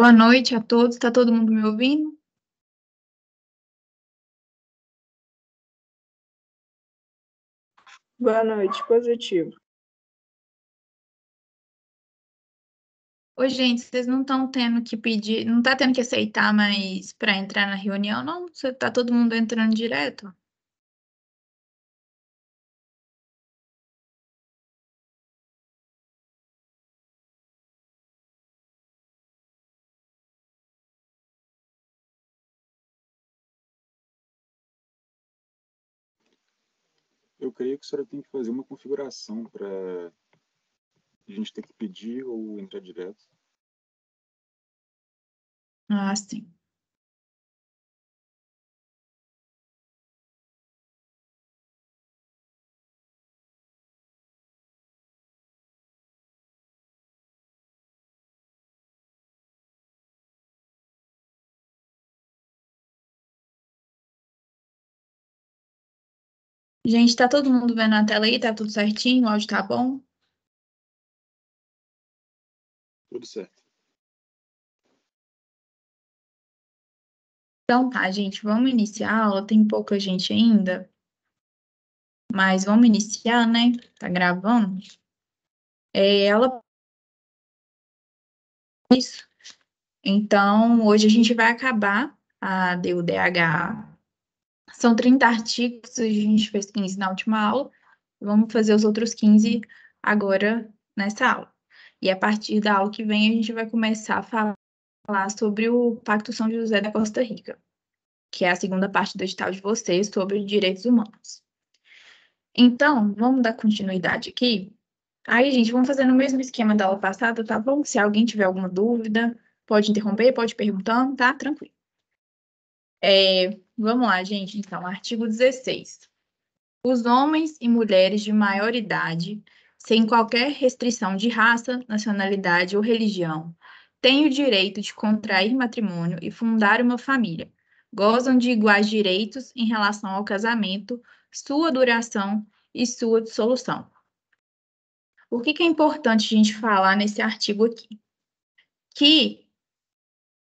Boa noite a todos. Está todo mundo me ouvindo? Boa noite, positivo. Oi, gente, vocês não estão tendo que pedir, não está tendo que aceitar mais para entrar na reunião, não? Você tá todo mundo entrando direto? eu creio que a senhora tem que fazer uma configuração para a gente ter que pedir ou entrar direto. Ah, sim. Gente, tá todo mundo vendo a tela aí? Tá tudo certinho? O áudio tá bom? Tudo certo. Então tá, gente, vamos iniciar a aula. Tem pouca gente ainda, mas vamos iniciar, né? Tá gravando. É, ela. Isso. Então, hoje a gente vai acabar a DUDH são 30 artigos, a gente fez 15 na última aula, vamos fazer os outros 15 agora nessa aula. E a partir da aula que vem, a gente vai começar a falar sobre o Pacto São José da Costa Rica, que é a segunda parte do edital de vocês sobre direitos humanos. Então, vamos dar continuidade aqui. Aí, gente, vamos fazer no mesmo esquema da aula passada, tá bom? Se alguém tiver alguma dúvida, pode interromper, pode perguntar, tá? Tranquilo. É, Vamos lá, gente, então, artigo 16. Os homens e mulheres de maior idade, sem qualquer restrição de raça, nacionalidade ou religião, têm o direito de contrair matrimônio e fundar uma família. Gozam de iguais direitos em relação ao casamento, sua duração e sua dissolução. O que, que é importante a gente falar nesse artigo aqui? Que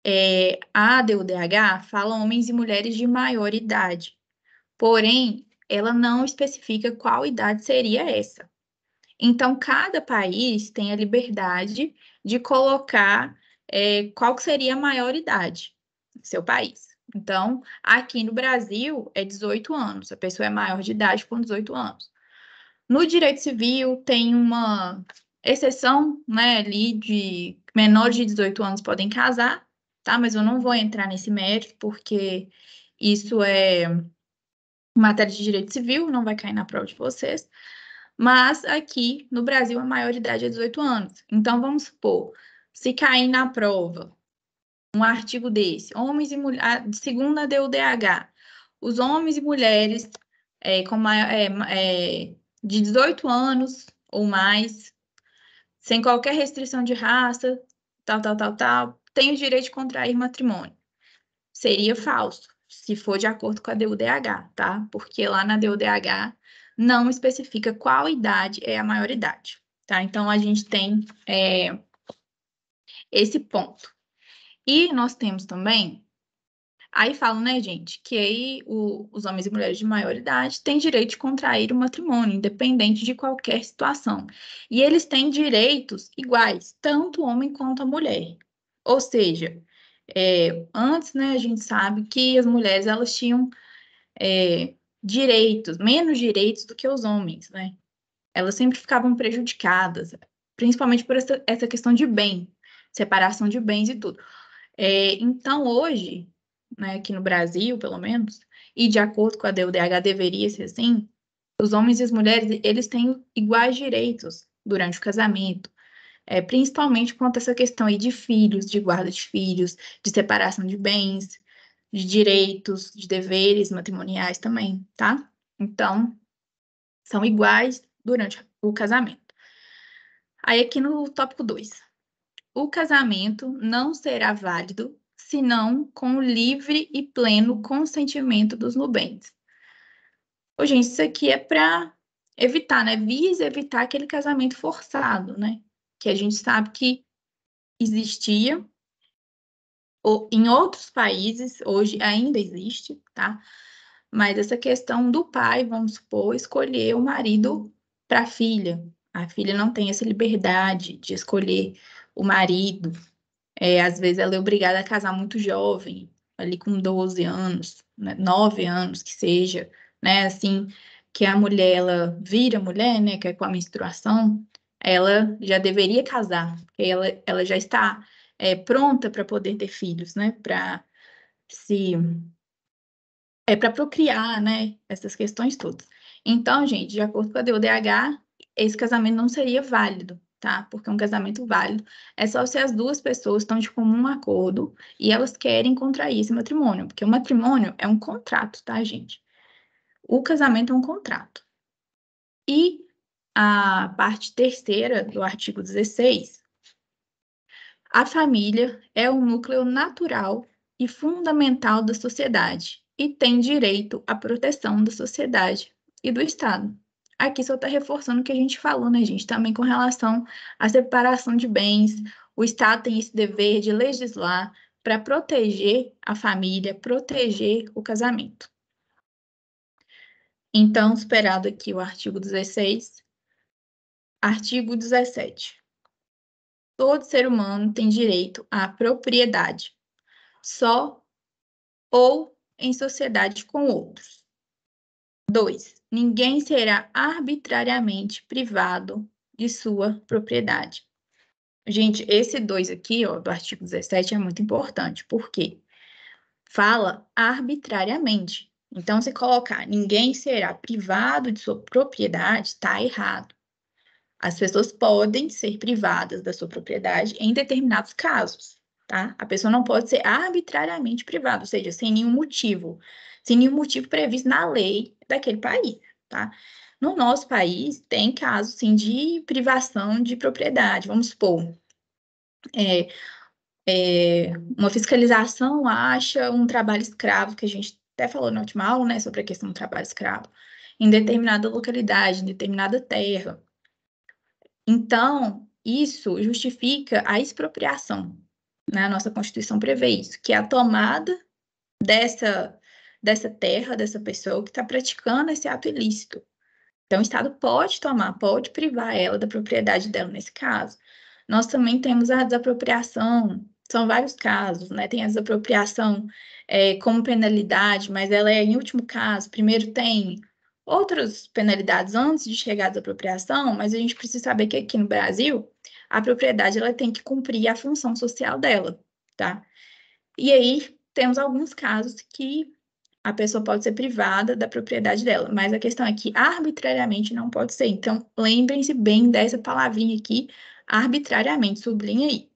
é, a DUDH fala homens e mulheres de maior idade, porém, ela não especifica qual idade seria essa. Então, cada país tem a liberdade de colocar é, qual que seria a maior idade do seu país. Então, aqui no Brasil, é 18 anos, a pessoa é maior de idade com 18 anos. No direito civil, tem uma exceção, né, ali de menores de 18 anos podem casar, tá? Mas eu não vou entrar nesse mérito, porque isso é matéria de direito civil, não vai cair na prova de vocês. Mas aqui no Brasil a maioridade é 18 anos. Então vamos supor, se cair na prova um artigo desse, homens e mulheres, segundo a DUDH, os homens e mulheres é, com, é, é, de 18 anos ou mais, sem qualquer restrição de raça, tal, tal, tal, tal, tem o direito de contrair matrimônio. Seria uhum. falso, se for de acordo com a DUDH, tá? Porque lá na DUDH não especifica qual idade é a maioridade, tá? Então, a gente tem é, esse ponto. E nós temos também, aí falam, né, gente, que aí o, os homens e mulheres de maioridade têm direito de contrair o matrimônio, independente de qualquer situação. E eles têm direitos iguais, tanto o homem quanto a mulher. Ou seja, é, antes, né, a gente sabe que as mulheres elas tinham é, direitos, menos direitos do que os homens, né? Elas sempre ficavam prejudicadas, principalmente por essa, essa questão de bem, separação de bens e tudo. É, então, hoje, né, aqui no Brasil, pelo menos, e de acordo com a DUDH deveria ser assim, os homens e as mulheres, eles têm iguais direitos durante o casamento, é, principalmente quanto a essa questão aí de filhos, de guarda de filhos, de separação de bens, de direitos, de deveres matrimoniais também, tá? Então, são iguais durante o casamento. Aí, aqui no tópico 2, o casamento não será válido senão com o livre e pleno consentimento dos nubentes. Ô, gente, isso aqui é para evitar, né? Visa evitar aquele casamento forçado, né? que a gente sabe que existia ou, em outros países, hoje ainda existe, tá? Mas essa questão do pai, vamos supor, escolher o marido para a filha. A filha não tem essa liberdade de escolher o marido. É, às vezes ela é obrigada a casar muito jovem, ali com 12 anos, né, 9 anos que seja, né? Assim, que a mulher ela vira mulher, né, que é com a menstruação, ela já deveria casar, porque ela, ela já está é, pronta para poder ter filhos, né? Para se é para procriar, né? Essas questões todas. Então, gente, de acordo com a DODH, esse casamento não seria válido, tá? Porque é um casamento válido é só se as duas pessoas estão de comum acordo e elas querem contrair esse matrimônio, porque o matrimônio é um contrato, tá, gente? O casamento é um contrato. E a parte terceira do artigo 16, a família é o núcleo natural e fundamental da sociedade e tem direito à proteção da sociedade e do Estado. Aqui só está reforçando o que a gente falou, né, gente? Também com relação à separação de bens, o Estado tem esse dever de legislar para proteger a família, proteger o casamento. Então, superado aqui o artigo 16, Artigo 17. Todo ser humano tem direito à propriedade, só ou em sociedade com outros. 2. Ninguém será arbitrariamente privado de sua propriedade. Gente, esse 2 aqui, ó, do artigo 17, é muito importante, porque fala arbitrariamente. Então, se colocar ninguém será privado de sua propriedade, está errado. As pessoas podem ser privadas da sua propriedade em determinados casos, tá? A pessoa não pode ser arbitrariamente privada, ou seja, sem nenhum motivo, sem nenhum motivo previsto na lei daquele país, tá? No nosso país, tem casos, sim, de privação de propriedade, vamos supor. É, é, uma fiscalização acha um trabalho escravo, que a gente até falou na última aula, né, sobre a questão do trabalho escravo, em determinada localidade, em determinada terra. Então, isso justifica a expropriação. Né? A nossa Constituição prevê isso, que é a tomada dessa, dessa terra, dessa pessoa que está praticando esse ato ilícito. Então, o Estado pode tomar, pode privar ela da propriedade dela nesse caso. Nós também temos a desapropriação, são vários casos, né? Tem a desapropriação é, como penalidade, mas ela é em último caso. Primeiro tem outras penalidades antes de chegar à desapropriação, mas a gente precisa saber que aqui no Brasil a propriedade ela tem que cumprir a função social dela, tá? E aí temos alguns casos que a pessoa pode ser privada da propriedade dela, mas a questão é que arbitrariamente não pode ser. Então, lembrem-se bem dessa palavrinha aqui, arbitrariamente, sublinha aí.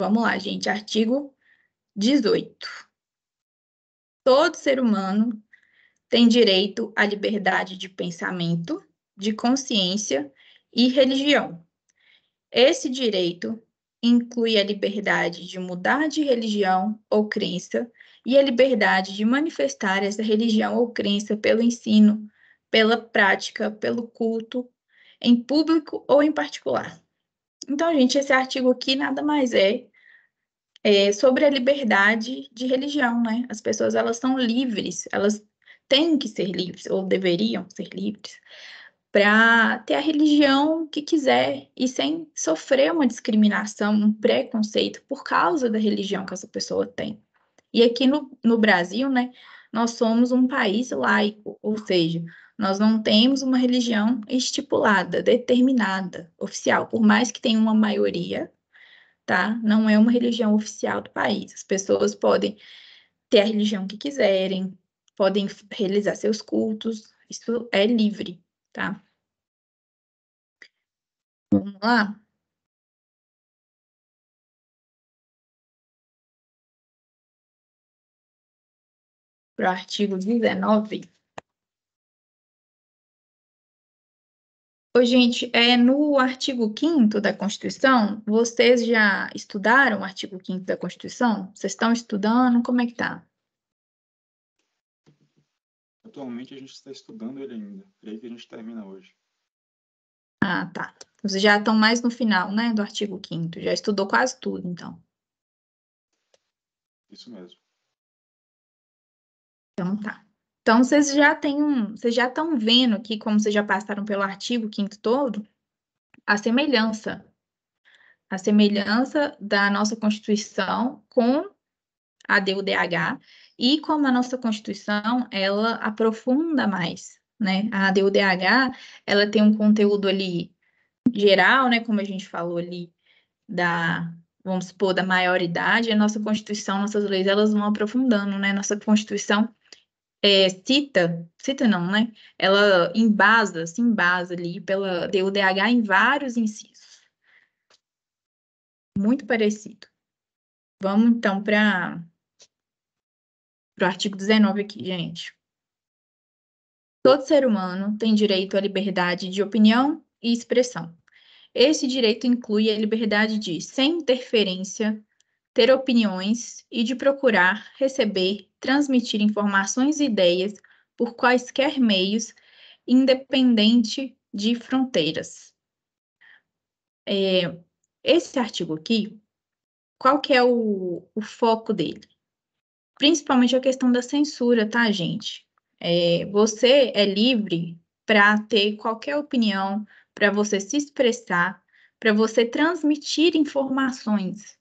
Vamos lá, gente, artigo 18 todo ser humano tem direito à liberdade de pensamento, de consciência e religião. Esse direito inclui a liberdade de mudar de religião ou crença e a liberdade de manifestar essa religião ou crença pelo ensino, pela prática, pelo culto, em público ou em particular. Então, gente, esse artigo aqui nada mais é é, sobre a liberdade de religião, né? As pessoas elas são livres, elas têm que ser livres ou deveriam ser livres para ter a religião que quiser e sem sofrer uma discriminação, um preconceito por causa da religião que essa pessoa tem. E aqui no, no Brasil, né, nós somos um país laico, ou seja, nós não temos uma religião estipulada, determinada, oficial, por mais que tenha uma maioria tá? Não é uma religião oficial do país. As pessoas podem ter a religião que quiserem, podem realizar seus cultos, isso é livre, tá? Vamos lá? Para o artigo 19. Ô, gente, é, no artigo 5 da Constituição, vocês já estudaram o artigo 5 da Constituição? Vocês estão estudando? Como é que tá? Atualmente a gente está estudando ele ainda. Creio que a gente termina hoje. Ah, tá. Vocês já estão mais no final, né, do artigo 5 Já estudou quase tudo, então. Isso mesmo. Então tá. Então, vocês já têm um, vocês já estão vendo aqui, como vocês já passaram pelo artigo quinto todo, a semelhança. A semelhança da nossa Constituição com a DUDH e como a nossa Constituição, ela aprofunda mais, né? A DUDH, ela tem um conteúdo ali geral, né, como a gente falou ali da vamos supor, da maioridade, a nossa Constituição, nossas leis, elas vão aprofundando, né? Nossa Constituição, é, cita, cita não, né? Ela embasa, se embasa ali pela DUDH em vários incisos. Muito parecido. Vamos então para o artigo 19 aqui, gente. Todo ser humano tem direito à liberdade de opinião e expressão. Esse direito inclui a liberdade de, sem interferência, ter opiniões e de procurar, receber, transmitir informações e ideias por quaisquer meios, independente de fronteiras. É, esse artigo aqui, qual que é o, o, foco dele? Principalmente a questão da censura, tá, gente? É, você é livre para ter qualquer opinião, para você se expressar, para você transmitir informações.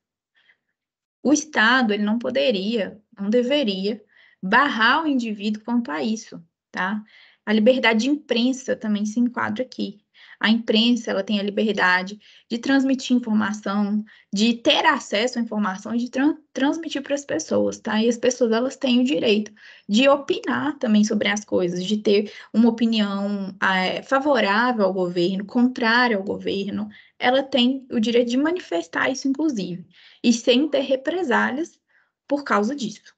O Estado ele não poderia, não deveria barrar o indivíduo quanto a isso, tá? A liberdade de imprensa também se enquadra aqui a imprensa ela tem a liberdade de transmitir informação, de ter acesso à informação e de transmitir para as pessoas, tá? E as pessoas elas têm o direito de opinar também sobre as coisas, de ter uma opinião ah, é, favorável ao governo, contrária ao governo. Ela tem o direito de manifestar isso, inclusive, e sem ter represálias por causa disso.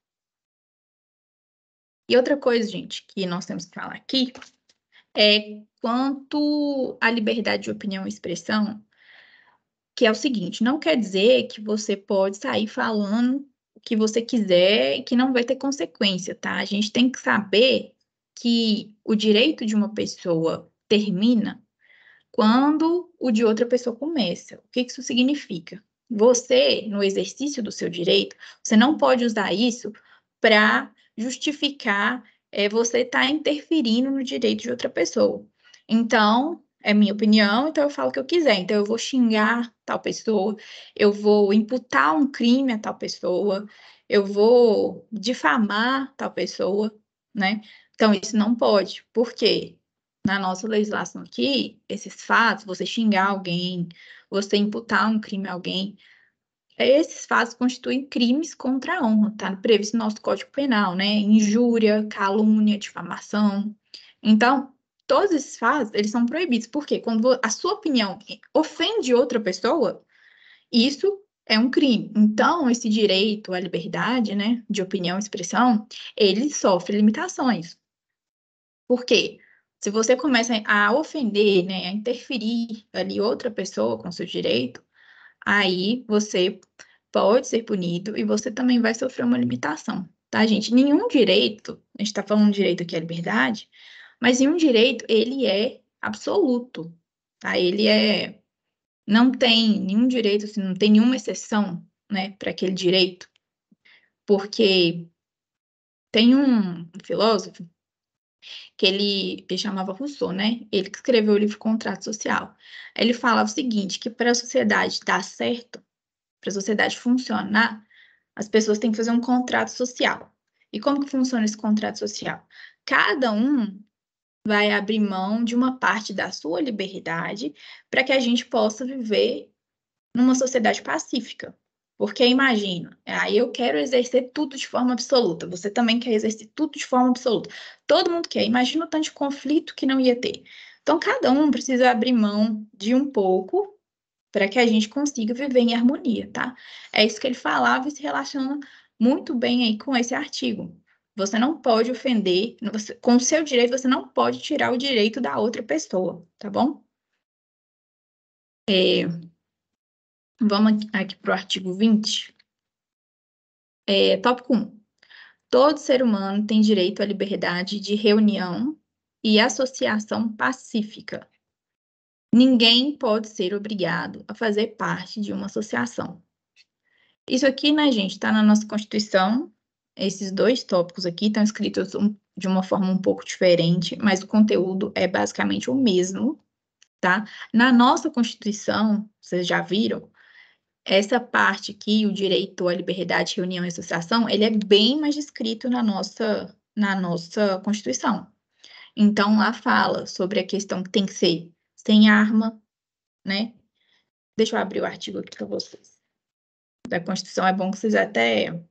E outra coisa, gente, que nós temos que falar aqui é quanto à liberdade de opinião e expressão, que é o seguinte: não quer dizer que você pode sair falando o que você quiser e que não vai ter consequência, tá? A gente tem que saber que o direito de uma pessoa termina quando o de outra pessoa começa. O que isso significa? Você, no exercício do seu direito, você não pode usar isso para justificar é, você está interferindo no direito de outra pessoa. Então, é minha opinião, então eu falo o que eu quiser. Então, eu vou xingar tal pessoa, eu vou imputar um crime a tal pessoa, eu vou difamar tal pessoa, né? Então, isso não pode, porque na nossa legislação aqui, esses fatos, você xingar alguém, você imputar um crime a alguém, esses fatos constituem crimes contra a honra, tá previsto no nosso Código Penal, né? Injúria, calúnia, difamação. Então, todos esses fatos, eles são proibidos, porque quando a sua opinião ofende outra pessoa, isso é um crime. Então, esse direito à liberdade, né, de opinião e expressão, ele sofre limitações. Por quê? Se você começa a ofender, né, a interferir ali outra pessoa com seu direito, aí você pode ser punido e você também vai sofrer uma limitação, tá, gente? Nenhum direito, a gente está falando direito aqui à é liberdade, mas nenhum direito ele é absoluto, tá? Ele é não tem nenhum direito, assim, não tem nenhuma exceção, né, para aquele direito, porque tem um filósofo que ele, ele chamava Rousseau, né? Ele que escreveu o livro Contrato Social. Ele falava o seguinte, que para a sociedade dar certo, para a sociedade funcionar, as pessoas têm que fazer um contrato social. E como que funciona esse contrato social? Cada um vai abrir mão de uma parte da sua liberdade para que a gente possa viver numa sociedade pacífica, porque imagina, aí eu quero exercer tudo de forma absoluta, você também quer exercer tudo de forma absoluta. Todo mundo quer, imagina o tanto de conflito que não ia ter. Então, cada um precisa abrir mão de um pouco para que a gente consiga viver em harmonia, tá? É isso que ele falava e se relaciona muito bem aí com esse artigo. Você não pode ofender, você, com o seu direito, você não pode tirar o direito da outra pessoa, tá bom? É, Vamos aqui, para o artigo 20. É, tópico 1. Todo ser humano tem direito à liberdade de reunião e associação pacífica. Ninguém pode ser obrigado a fazer parte de uma associação. Isso aqui, né, gente, está na nossa Constituição. Esses dois tópicos aqui estão escritos de uma forma um pouco diferente, mas o conteúdo é basicamente o mesmo, tá? Na nossa Constituição, vocês já viram, essa parte aqui, o direito à liberdade, reunião e associação, ele é bem mais escrito na nossa, na nossa Constituição. Então, lá fala sobre a questão que tem que ser sem arma, né? Deixa eu abrir o artigo aqui para vocês. Da Constituição, é bom que vocês até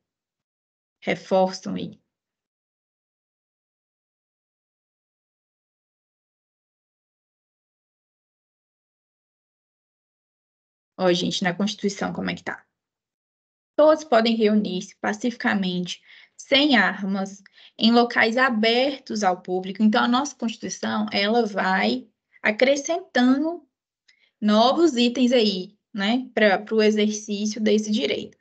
reforçam e Ó, gente, na Constituição, como é que tá? Todos podem reunir-se pacificamente, sem armas, em locais abertos ao público. Então, a nossa Constituição, ela vai acrescentando novos itens aí, né, para o exercício desse direito,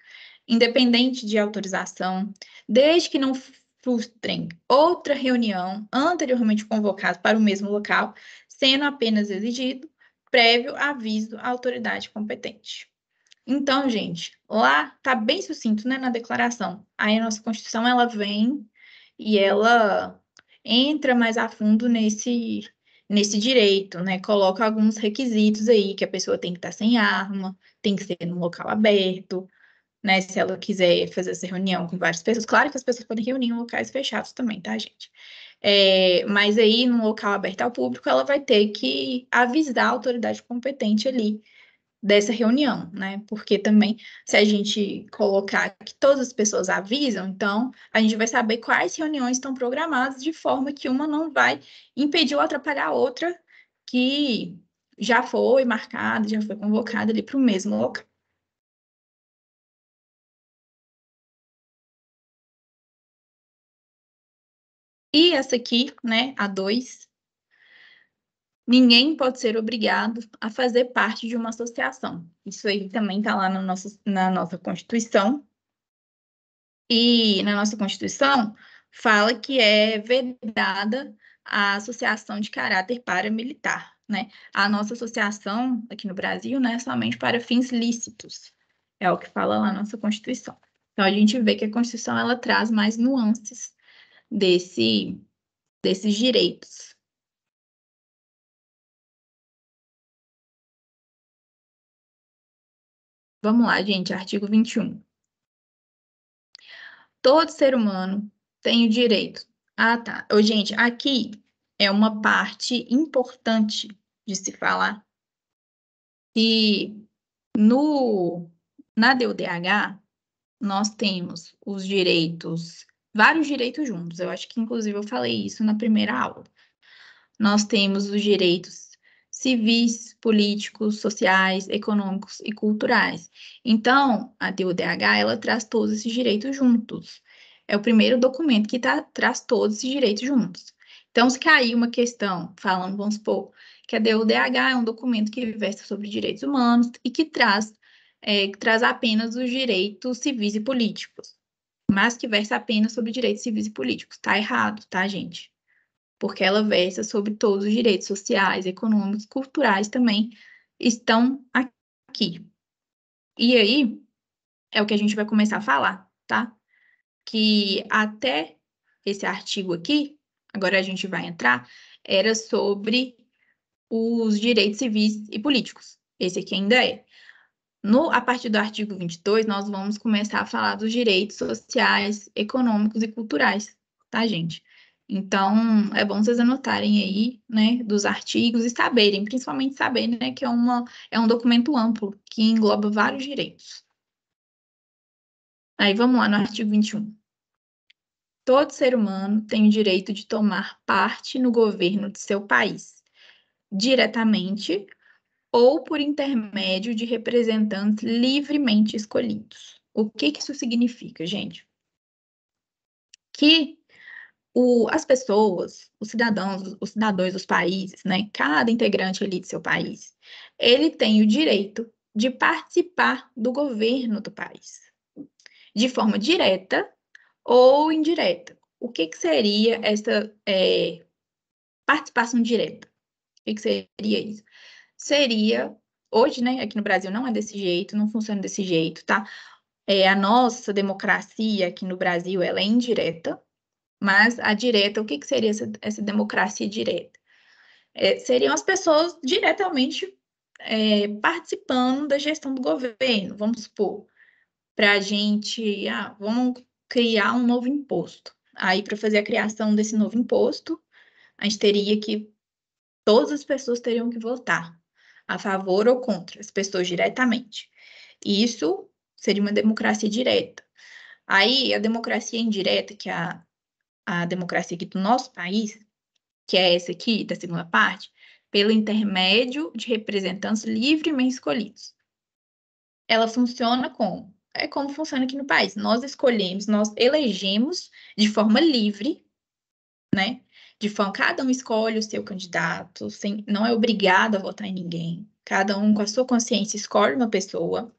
independente de autorização, desde que não frustrem outra reunião anteriormente convocada para o mesmo local, sendo apenas exigido prévio aviso à autoridade competente. Então, gente, lá tá bem sucinto, né, na declaração. Aí a nossa Constituição ela vem e ela entra mais a fundo nesse nesse direito, né? Coloca alguns requisitos aí que a pessoa tem que estar tá sem arma, tem que ser num local aberto, né? Se ela quiser fazer essa reunião com várias pessoas, claro que as pessoas podem reunir em locais fechados também, tá, gente? É, mas aí, num local aberto ao público, ela vai ter que avisar a autoridade competente ali dessa reunião, né? Porque também, se a gente colocar que todas as pessoas avisam, então a gente vai saber quais reuniões estão programadas de forma que uma não vai impedir ou atrapalhar a outra que já foi marcada, já foi convocada ali para o mesmo local. E essa aqui, né, a 2, ninguém pode ser obrigado a fazer parte de uma associação. Isso aí também está lá no nosso, na nossa Constituição. E na nossa Constituição fala que é vedada a associação de caráter paramilitar. Né? A nossa associação aqui no Brasil não né, é somente para fins lícitos. É o que fala lá na nossa Constituição. Então, a gente vê que a Constituição ela traz mais nuances desse, desses direitos. Vamos lá, gente, artigo 21. Todo ser humano tem o direito. Ah, tá. Oh, gente, aqui é uma parte importante de se falar E no, na DUDH nós temos os direitos vários direitos juntos. Eu acho que, inclusive, eu falei isso na primeira aula. Nós temos os direitos civis, políticos, sociais, econômicos e culturais. Então, a DUDH, ela traz todos esses direitos juntos. É o primeiro documento que tá, traz todos esses direitos juntos. Então, se cair uma questão, falando, vamos supor, que a DUDH é um documento que versa sobre direitos humanos e que traz, é, que traz apenas os direitos civis e políticos mas que versa apenas sobre direitos civis e políticos. Tá errado, tá, gente? Porque ela versa sobre todos os direitos sociais, econômicos, culturais também estão aqui. E aí é o que a gente vai começar a falar, tá? Que até esse artigo aqui, agora a gente vai entrar, era sobre os direitos civis e políticos. Esse aqui ainda é. No, a partir do artigo 22, nós vamos começar a falar dos direitos sociais, econômicos e culturais, tá, gente? Então, é bom vocês anotarem aí, né, dos artigos e saberem, principalmente saberem, né, que é, uma, é um documento amplo, que engloba vários direitos. Aí, vamos lá no artigo 21. Todo ser humano tem o direito de tomar parte no governo de seu país, diretamente ou por intermédio de representantes livremente escolhidos. O que, que isso significa, gente? Que o, as pessoas, os cidadãos, os cidadãos dos países, né, cada integrante ali de seu país, ele tem o direito de participar do governo do país, de forma direta ou indireta. O que, que seria essa é, participação direta? O que, que seria isso? seria hoje, né, aqui no Brasil não é desse jeito, não funciona desse jeito, tá? É, a nossa democracia aqui no Brasil, ela é indireta, mas a direta, o que, que seria essa, essa democracia direta? É, seriam as pessoas diretamente é, participando da gestão do governo, vamos supor, para a gente, ah, vamos criar um novo imposto. Aí, para fazer a criação desse novo imposto, a gente teria que, todas as pessoas teriam que votar, a favor ou contra as pessoas diretamente. Isso seria uma democracia direta. Aí, a democracia indireta, que é a, a democracia aqui do nosso país, que é essa aqui, da segunda parte, pelo intermédio de representantes livremente escolhidos. Ela funciona como? É como funciona aqui no país. Nós escolhemos, nós elegemos de forma livre, né? de forma cada um escolhe o seu candidato, sem, não é obrigado a votar em ninguém. Cada um com a sua consciência escolhe uma pessoa.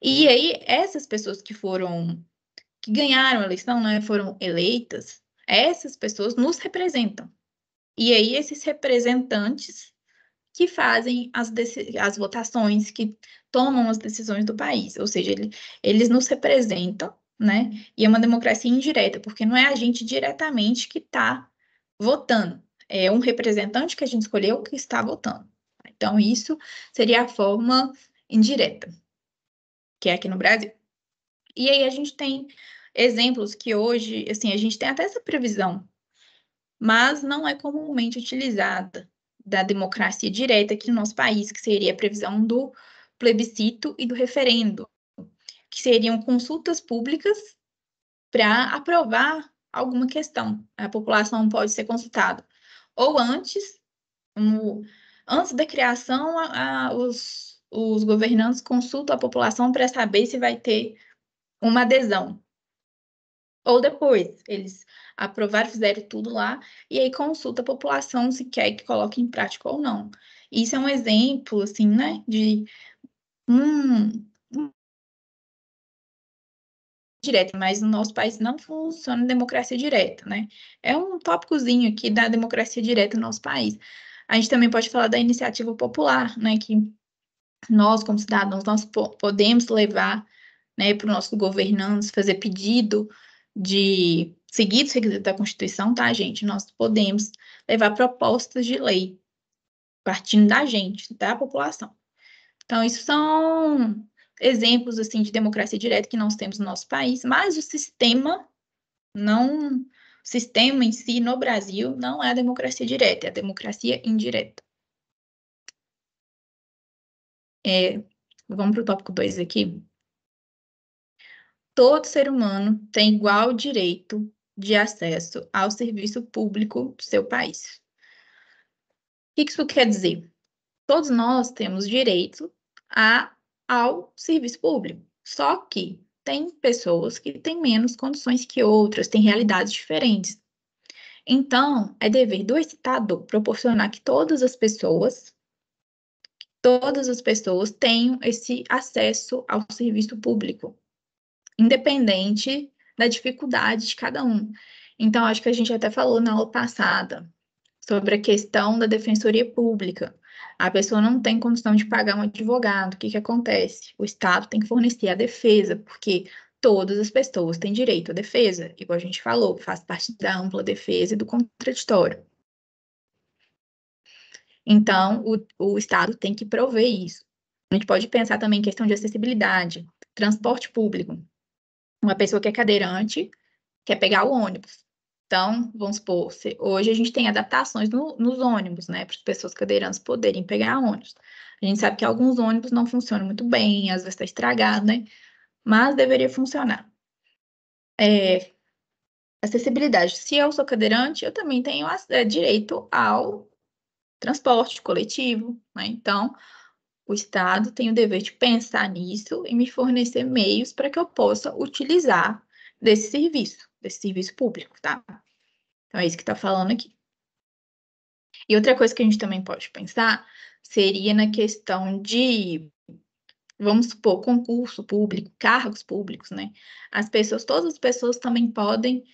E aí essas pessoas que foram que ganharam a eleição, né, foram eleitas, essas pessoas nos representam. E aí esses representantes que fazem as, as votações, que tomam as decisões do país, ou seja, ele, eles nos representam, né? E é uma democracia indireta, porque não é a gente diretamente que está votando. É um representante que a gente escolheu que está votando. Então, isso seria a forma indireta, que é aqui no Brasil. E aí a gente tem exemplos que hoje, assim, a gente tem até essa previsão, mas não é comumente utilizada da democracia direta aqui no nosso país, que seria a previsão do plebiscito e do referendo, que seriam consultas públicas para aprovar alguma questão. A população pode ser consultada. Ou antes, antes da criação, a, a, os, os governantes consultam a população para saber se vai ter uma adesão. Ou depois, eles aprovaram, fizeram tudo lá, e aí consulta a população se quer que coloque em prática ou não. Isso é um exemplo, assim, né, de um, direta, mas no nosso país não funciona democracia direta, né? É um tópicozinho aqui da democracia direta no nosso país. A gente também pode falar da iniciativa popular, né, que nós, como cidadãos, nós podemos levar né, para o nosso governantes, fazer pedido de seguir os requisitos da Constituição, tá, gente? Nós podemos levar propostas de lei partindo da gente, da população. Então, isso são exemplos assim de democracia direta que nós temos no nosso país, mas o sistema não o sistema em si no Brasil não é a democracia direta, é a democracia indireta. É, vamos para o tópico 2 aqui. Todo ser humano tem igual direito de acesso ao serviço público do seu país. O que isso quer dizer? Todos nós temos direito a ao serviço público. Só que tem pessoas que têm menos condições que outras, têm realidades diferentes. Então, é dever do Estado proporcionar que todas as pessoas, todas as pessoas tenham esse acesso ao serviço público, independente da dificuldade de cada um. Então, acho que a gente até falou na aula passada sobre a questão da defensoria pública a pessoa não tem condição de pagar um advogado, o que, que acontece? O Estado tem que fornecer a defesa, porque todas as pessoas têm direito à defesa, igual a gente falou, faz parte da ampla defesa e do contraditório. Então, o, o Estado tem que prover isso. A gente pode pensar também em questão de acessibilidade, transporte público. Uma pessoa que é cadeirante quer pegar o ônibus. Então, vamos supor, se, hoje a gente tem adaptações no, nos ônibus, né, para as pessoas cadeirantes poderem pegar ônibus. A gente sabe que alguns ônibus não funcionam muito bem, às vezes está estragado, né, mas deveria funcionar. É, acessibilidade. Se eu sou cadeirante, eu também tenho é, direito ao transporte coletivo, né? Então, o Estado tem o dever de pensar nisso e me fornecer meios para que eu possa utilizar desse serviço desse serviço público, tá? Então é isso que está falando aqui. E outra coisa que a gente também pode pensar seria na questão de, vamos supor, concurso público, cargos públicos, né? As pessoas, todas as pessoas também podem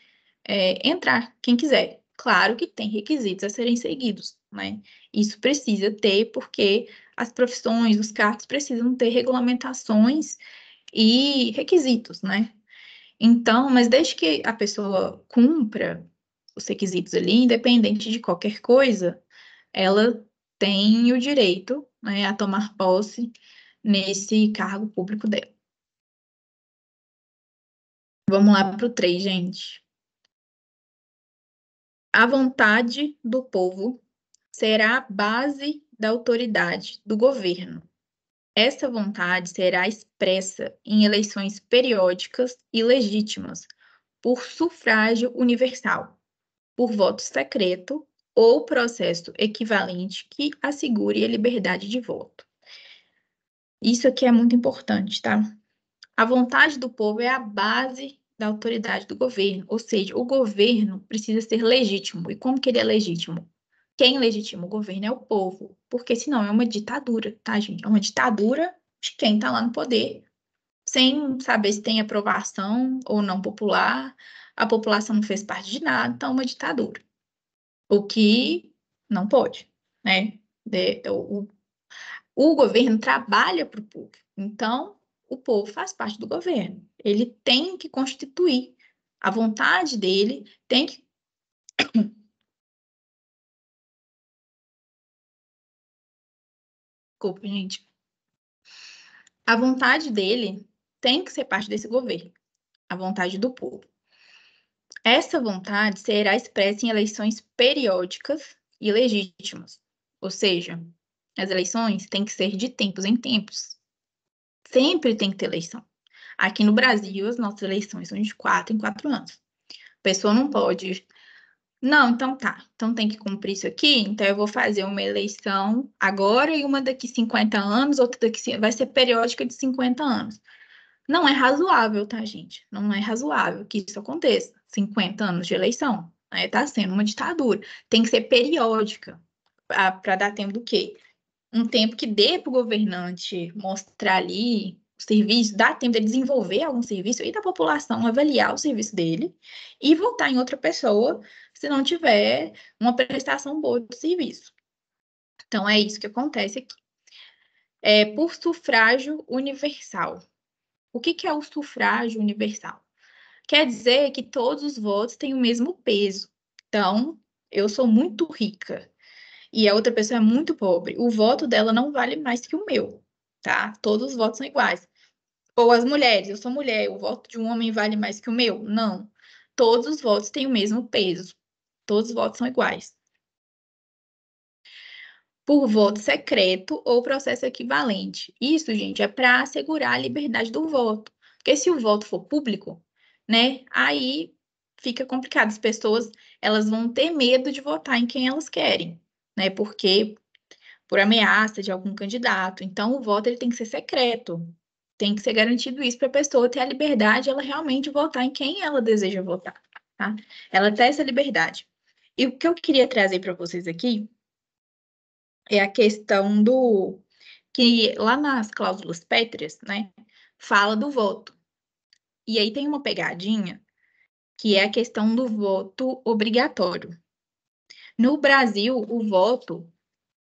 é, entrar, quem quiser. Claro que tem requisitos a serem seguidos, né? Isso precisa ter, porque as profissões, os cargos precisam ter regulamentações e requisitos, né? Então, mas desde que a pessoa cumpra os requisitos ali, independente de qualquer coisa, ela tem o direito né, a tomar posse nesse cargo público dela. Vamos lá para o 3, gente. A vontade do povo será a base da autoridade do governo. Essa vontade será expressa em eleições periódicas e legítimas, por sufrágio universal, por voto secreto ou processo equivalente que assegure a liberdade de voto. Isso aqui é muito importante, tá? A vontade do povo é a base da autoridade do governo, ou seja, o governo precisa ser legítimo. E como que ele é legítimo? Quem legitima o governo é o povo, porque senão é uma ditadura, tá, gente? É uma ditadura de quem está lá no poder, sem saber se tem aprovação ou não popular, a população não fez parte de nada, então é uma ditadura. O que não pode, né? De, o, o governo trabalha para o povo, então o povo faz parte do governo. Ele tem que constituir a vontade dele, tem que Desculpa, gente. A vontade dele tem que ser parte desse governo, a vontade do povo. Essa vontade será expressa em eleições periódicas e legítimas, ou seja, as eleições têm que ser de tempos em tempos. Sempre tem que ter eleição. Aqui no Brasil, as nossas eleições são de quatro em quatro anos. A pessoa não pode não, então tá. Então tem que cumprir isso aqui. Então eu vou fazer uma eleição agora e uma daqui 50 anos, outra daqui. Vai ser periódica de 50 anos. Não é razoável, tá, gente? Não é razoável que isso aconteça. 50 anos de eleição. Aí né? tá sendo uma ditadura. Tem que ser periódica para dar tempo do quê? Um tempo que dê para o governante mostrar ali serviço, dá tempo de desenvolver algum serviço e da população avaliar o serviço dele e votar em outra pessoa se não tiver uma prestação boa do serviço. Então, é isso que acontece aqui. É, por sufrágio universal. O que, que é o sufrágio universal? Quer dizer que todos os votos têm o mesmo peso. Então, eu sou muito rica e a outra pessoa é muito pobre. O voto dela não vale mais que o meu, tá? Todos os votos são iguais. Ou as mulheres, eu sou mulher, o voto de um homem vale mais que o meu? Não. Todos os votos têm o mesmo peso. Todos os votos são iguais. Por voto secreto ou processo equivalente. Isso, gente, é para assegurar a liberdade do voto. Porque se o voto for público, né, aí fica complicado. As pessoas, elas vão ter medo de votar em quem elas querem, né? Porque por ameaça de algum candidato. Então, o voto ele tem que ser secreto. Tem que ser garantido isso para a pessoa ter a liberdade, ela realmente votar em quem ela deseja votar, tá? Ela tem essa liberdade. E o que eu queria trazer para vocês aqui é a questão do que lá nas cláusulas pétreas, né, fala do voto. E aí tem uma pegadinha que é a questão do voto obrigatório. No Brasil, o voto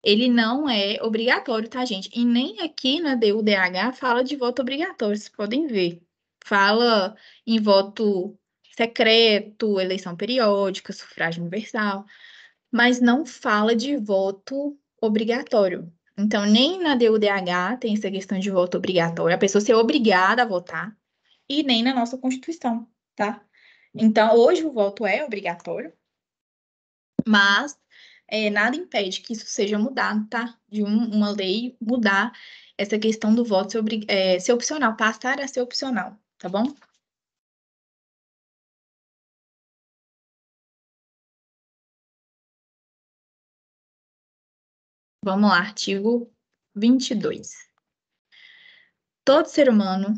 ele não é obrigatório, tá, gente? E nem aqui na DUDH fala de voto obrigatório, vocês podem ver. Fala em voto secreto, eleição periódica, sufrágio universal, mas não fala de voto obrigatório. Então, nem na DUDH tem essa questão de voto obrigatório, a pessoa ser obrigada a votar, e nem na nossa Constituição, tá? Então, hoje o voto é obrigatório, mas é, nada impede que isso seja mudado, tá? De um, uma lei mudar essa questão do voto ser, é, ser opcional, passar a ser opcional, tá bom? Vamos lá, artigo 22. Todo ser humano,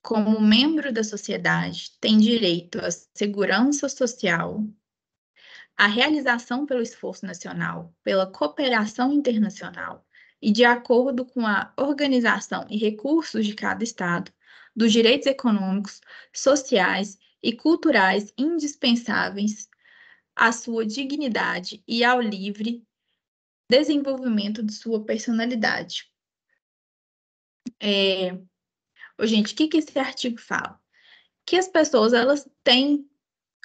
como membro da sociedade, tem direito à segurança social, a realização pelo esforço nacional, pela cooperação internacional e de acordo com a organização e recursos de cada Estado, dos direitos econômicos, sociais e culturais indispensáveis à sua dignidade e ao livre desenvolvimento de sua personalidade. É... Ô, gente, o que, que esse artigo fala? Que as pessoas elas têm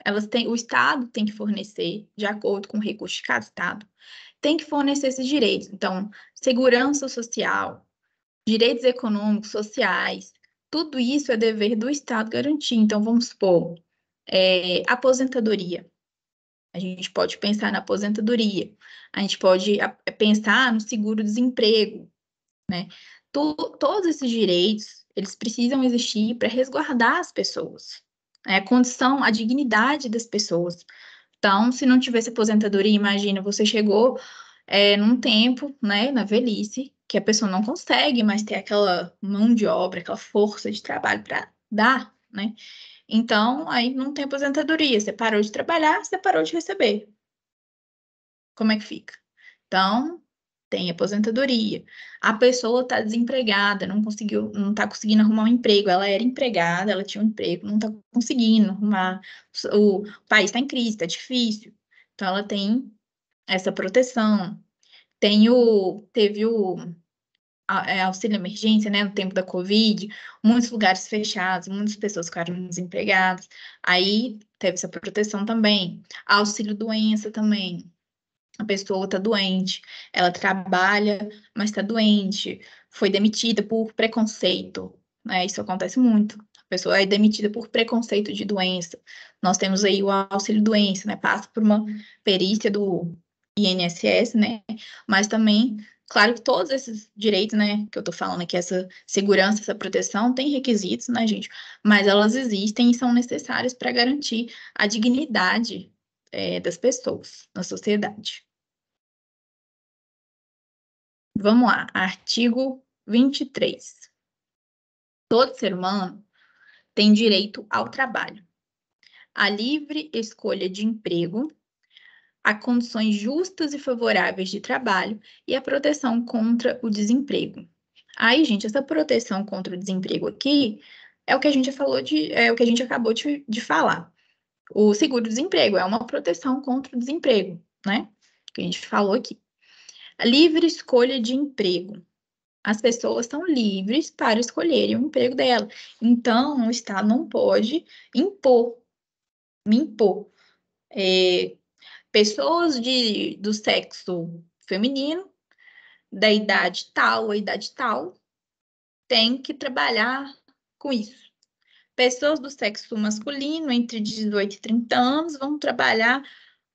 elas têm, o Estado tem que fornecer, de acordo com o recurso de cada Estado, tem que fornecer esses direitos. Então, segurança social, direitos econômicos, sociais, tudo isso é dever do Estado garantir. Então, vamos supor, é, aposentadoria. A gente pode pensar na aposentadoria, a gente pode é, pensar no seguro-desemprego, né? Tu, todos esses direitos, eles precisam existir para resguardar as pessoas é, condição, a dignidade das pessoas. Então, se não tivesse aposentadoria, imagina, você chegou é, num tempo, né, na velhice, que a pessoa não consegue mais ter aquela mão de obra, aquela força de trabalho para dar, né? Então, aí não tem aposentadoria. Você parou de trabalhar, você parou de receber. Como é que fica? Então, tem aposentadoria. A pessoa está desempregada, não conseguiu, não está conseguindo arrumar um emprego. Ela era empregada, ela tinha um emprego, não está conseguindo arrumar. O país está em crise, está difícil. Então ela tem essa proteção. Tem o, teve o é, auxílio emergência, né, no tempo da Covid, muitos lugares fechados, muitas pessoas ficaram desempregadas, aí teve essa proteção também, auxílio doença também, a pessoa está doente, ela trabalha, mas está doente, foi demitida por preconceito, né? Isso acontece muito. A pessoa é demitida por preconceito de doença. Nós temos aí o auxílio doença, né? Passa por uma perícia do INSS, né? Mas também, claro que todos esses direitos, né, que eu tô falando aqui, essa segurança, essa proteção, tem requisitos, né, gente? Mas elas existem e são necessárias para garantir a dignidade é, das pessoas na sociedade. Vamos lá, artigo 23. Todo ser humano tem direito ao trabalho, à livre escolha de emprego, a condições justas e favoráveis de trabalho e a proteção contra o desemprego. Aí, gente, essa proteção contra o desemprego aqui é o que a gente falou de, é o que a gente acabou de, de falar. O seguro-desemprego é uma proteção contra o desemprego, né? Que a gente falou aqui. A livre escolha de emprego. As pessoas são livres para escolherem o emprego dela. Então, o Estado não pode impor, me impor. É, pessoas de, do sexo feminino, da idade tal, a idade tal, tem que trabalhar com isso. Pessoas do sexo masculino entre 18 e 30 anos vão trabalhar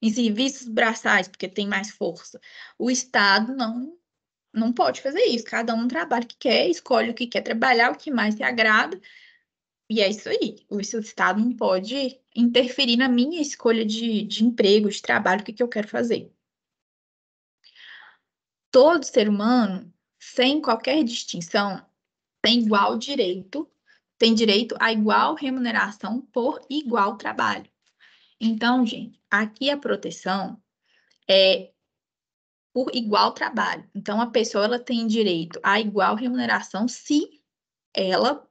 em serviços braçais, porque tem mais força. O Estado não não pode fazer isso. Cada um trabalha o que quer, escolhe o que quer trabalhar, o que mais se agrada. E é isso aí. O Estado não pode interferir na minha escolha de, de emprego, de trabalho, o que, que eu quero fazer. Todo ser humano, sem qualquer distinção, tem igual direito tem direito a igual remuneração por igual trabalho. Então, gente, aqui a proteção é por igual trabalho. Então, a pessoa ela tem direito a igual remuneração se ela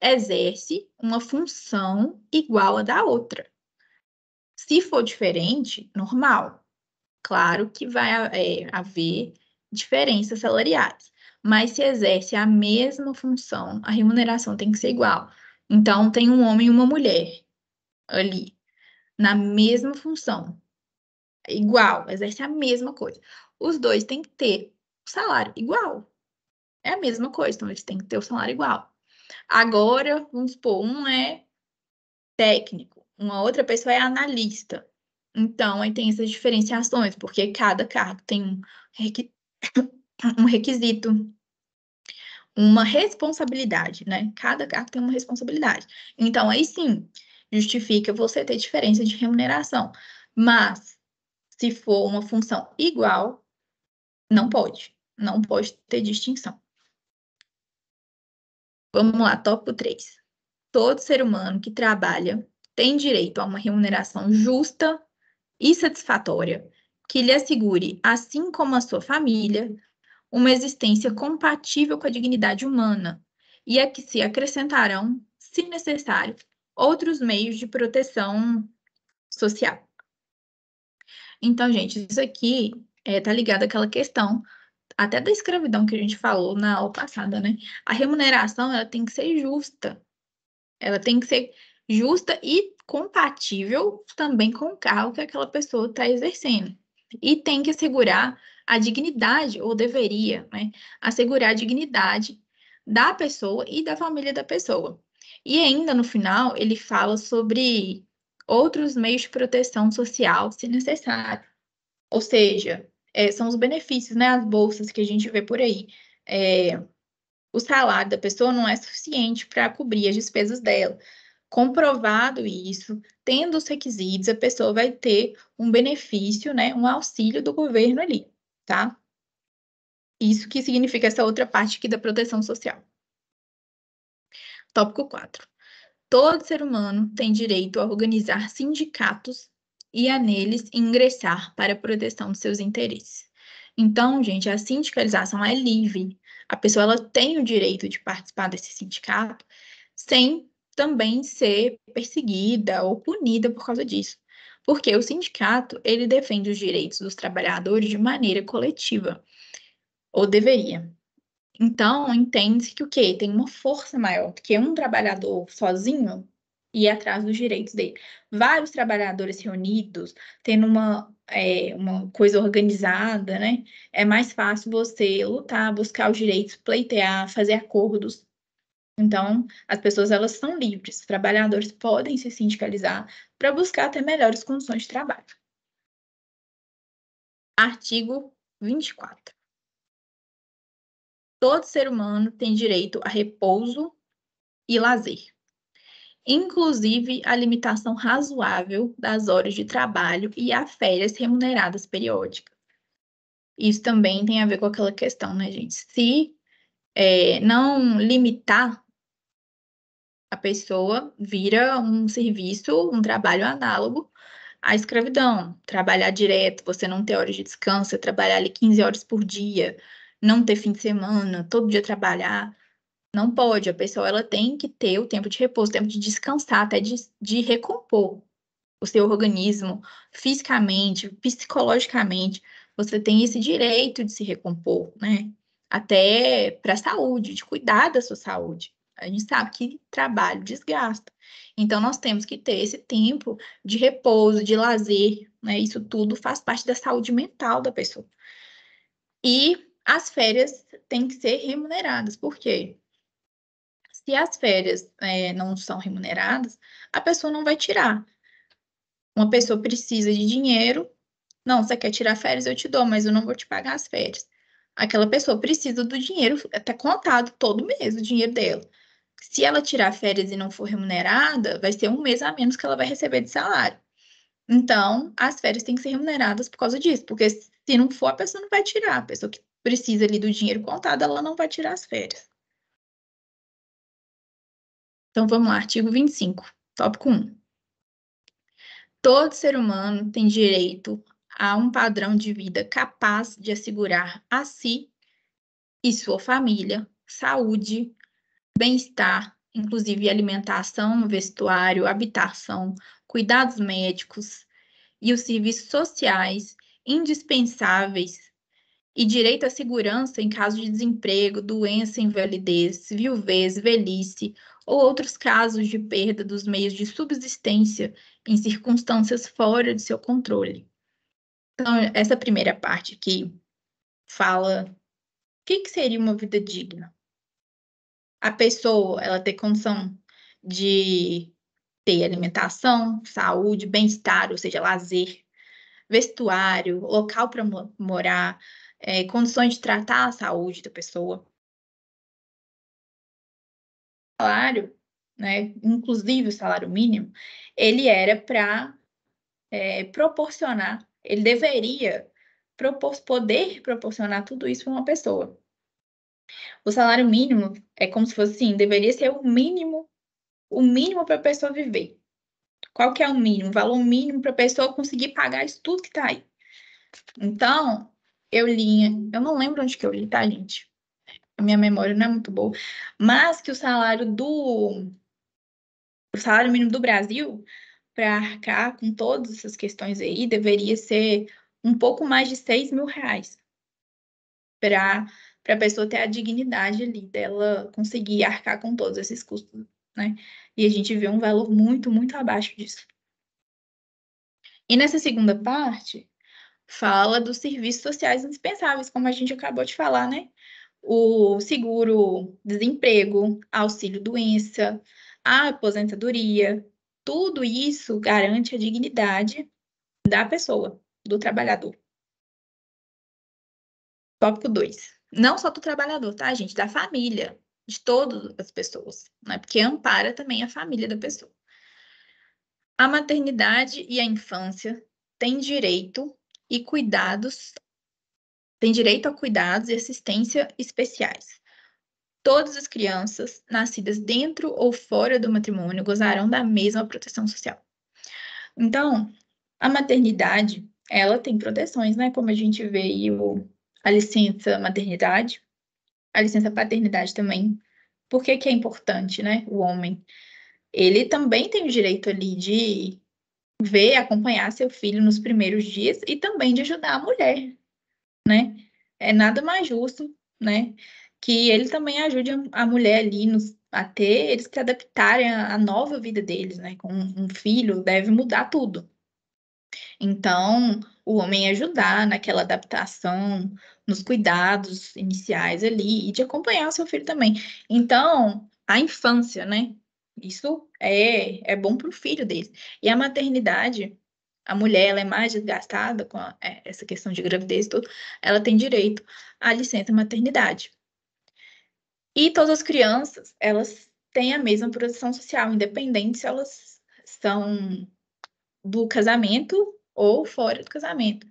exerce uma função igual à da outra. Se for diferente, normal. Claro que vai é, haver diferenças salariais mas se exerce a mesma função, a remuneração tem que ser igual. Então, tem um homem e uma mulher ali, na mesma função, igual, exerce a mesma coisa. Os dois têm que ter salário igual. É a mesma coisa, então eles têm que ter o salário igual. Agora, vamos supor, um é técnico, uma outra pessoa é analista. Então, aí tem essas diferenciações, porque cada cargo tem um, requ... um requisito, uma responsabilidade, né? Cada cargo tem uma responsabilidade. Então, aí sim, justifica você ter diferença de remuneração. Mas, se for uma função igual, não pode. Não pode ter distinção. Vamos lá, tópico 3. Todo ser humano que trabalha tem direito a uma remuneração justa e satisfatória que lhe assegure, assim como a sua família, uma existência compatível com a dignidade humana, e a que se acrescentarão, se necessário, outros meios de proteção social. Então, gente, isso aqui é, tá ligado àquela questão até da escravidão que a gente falou na aula passada, né? A remuneração ela tem que ser justa, ela tem que ser justa e compatível também com o cargo que aquela pessoa está exercendo e tem que assegurar a dignidade, ou deveria, né, assegurar a dignidade da pessoa e da família da pessoa. E ainda no final, ele fala sobre outros meios de proteção social, se necessário. Ou seja, é, são os benefícios, né, as bolsas que a gente vê por aí. É, o salário da pessoa não é suficiente para cobrir as despesas dela. Comprovado isso, tendo os requisitos, a pessoa vai ter um benefício, né, um auxílio do governo ali tá? Isso que significa essa outra parte aqui da proteção social. Tópico 4. Todo ser humano tem direito a organizar sindicatos e a neles ingressar para a proteção de seus interesses. Então, gente, a sindicalização é livre. A pessoa ela tem o direito de participar desse sindicato sem também ser perseguida ou punida por causa disso porque o sindicato ele defende os direitos dos trabalhadores de maneira coletiva, ou deveria. Então, entende-se que o quê? Tem uma força maior do que um trabalhador sozinho ir atrás dos direitos dele. Vários trabalhadores reunidos, tendo uma, é, uma coisa organizada, né? É mais fácil você lutar, buscar os direitos, pleitear, fazer acordos. Então, as pessoas elas são livres, os trabalhadores podem se sindicalizar para buscar até melhores condições de trabalho. Artigo 24. Todo ser humano tem direito a repouso e lazer, inclusive a limitação razoável das horas de trabalho e a férias remuneradas periódicas. Isso também tem a ver com aquela questão, né, gente? Se é, não limitar a pessoa vira um serviço, um trabalho análogo à escravidão. Trabalhar direto, você não ter horas de descanso, trabalhar ali 15 horas por dia, não ter fim de semana, todo dia trabalhar. Não pode, a pessoa ela tem que ter o tempo de repouso, tempo de descansar, até de, de recompor o seu organismo fisicamente, psicologicamente. Você tem esse direito de se recompor, né? Até para a saúde, de cuidar da sua saúde. A gente sabe que trabalho desgasta. Então, nós temos que ter esse tempo de repouso, de lazer, né? Isso tudo faz parte da saúde mental da pessoa. E as férias têm que ser remuneradas, por quê? Se as férias é, não são remuneradas, a pessoa não vai tirar. Uma pessoa precisa de dinheiro, não, você quer tirar férias, eu te dou, mas eu não vou te pagar as férias. Aquela pessoa precisa do dinheiro, é até contado todo mês, o dinheiro dela se ela tirar férias e não for remunerada, vai ser um mês a menos que ela vai receber de salário. Então, as férias têm que ser remuneradas por causa disso, porque se não for, a pessoa não vai tirar. A pessoa que precisa ali do dinheiro contado, ela não vai tirar as férias. Então, vamos lá, artigo 25, tópico 1. Todo ser humano tem direito a um padrão de vida capaz de assegurar a si e sua família saúde, bem-estar, inclusive alimentação, vestuário, habitação, cuidados médicos e os serviços sociais indispensáveis e direito à segurança em caso de desemprego, doença, invalidez, viuvez, velhice ou outros casos de perda dos meios de subsistência em circunstâncias fora de seu controle. Então, essa primeira parte aqui fala o que, que seria uma vida digna a pessoa ela ter condição de ter alimentação, saúde, bem-estar, ou seja, lazer, vestuário, local para morar, é, condições de tratar a saúde da pessoa. O salário, né, inclusive o salário mínimo, ele era para é, proporcionar, ele deveria propor, poder proporcionar tudo isso para uma pessoa. O salário mínimo é como se fosse assim, deveria ser o mínimo, o mínimo para a pessoa viver. Qual que é o mínimo? O valor mínimo para a pessoa conseguir pagar isso tudo que está aí. Então, eu li, eu não lembro onde que eu li, tá, gente? A minha memória não é muito boa, mas que o salário do o salário mínimo do Brasil para arcar com todas essas questões aí deveria ser um pouco mais de 6 mil reais para para a pessoa ter a dignidade ali dela conseguir arcar com todos esses custos, né? E a gente vê um valor muito, muito abaixo disso. E nessa segunda parte, fala dos serviços sociais indispensáveis, como a gente acabou de falar, né? O seguro desemprego, auxílio doença, a aposentadoria, tudo isso garante a dignidade da pessoa, do trabalhador. Tópico 2. Não só do trabalhador, tá, gente? Da família, de todas as pessoas, né? Porque ampara também a família da pessoa. A maternidade e a infância têm direito e cuidados, têm direito a cuidados e assistência especiais. Todas as crianças nascidas dentro ou fora do matrimônio gozarão da mesma proteção social. Então, a maternidade, ela tem proteções, né? Como a gente vê o a licença maternidade, a licença paternidade também. Por que, que é importante, né? O homem. Ele também tem o direito ali de ver, acompanhar seu filho nos primeiros dias e também de ajudar a mulher, né? É nada mais justo, né? Que ele também ajude a mulher ali nos, a ter eles se adaptarem à nova vida deles, né? Com um filho deve mudar tudo. Então, o homem ajudar naquela adaptação, nos cuidados iniciais ali e de acompanhar o seu filho também. Então, a infância, né? Isso é, é bom para o filho dele. E a maternidade, a mulher ela é mais desgastada com a, é, essa questão de gravidez e tudo, ela tem direito à licença maternidade. E todas as crianças, elas têm a mesma proteção social, independente se elas são do casamento ou fora do casamento.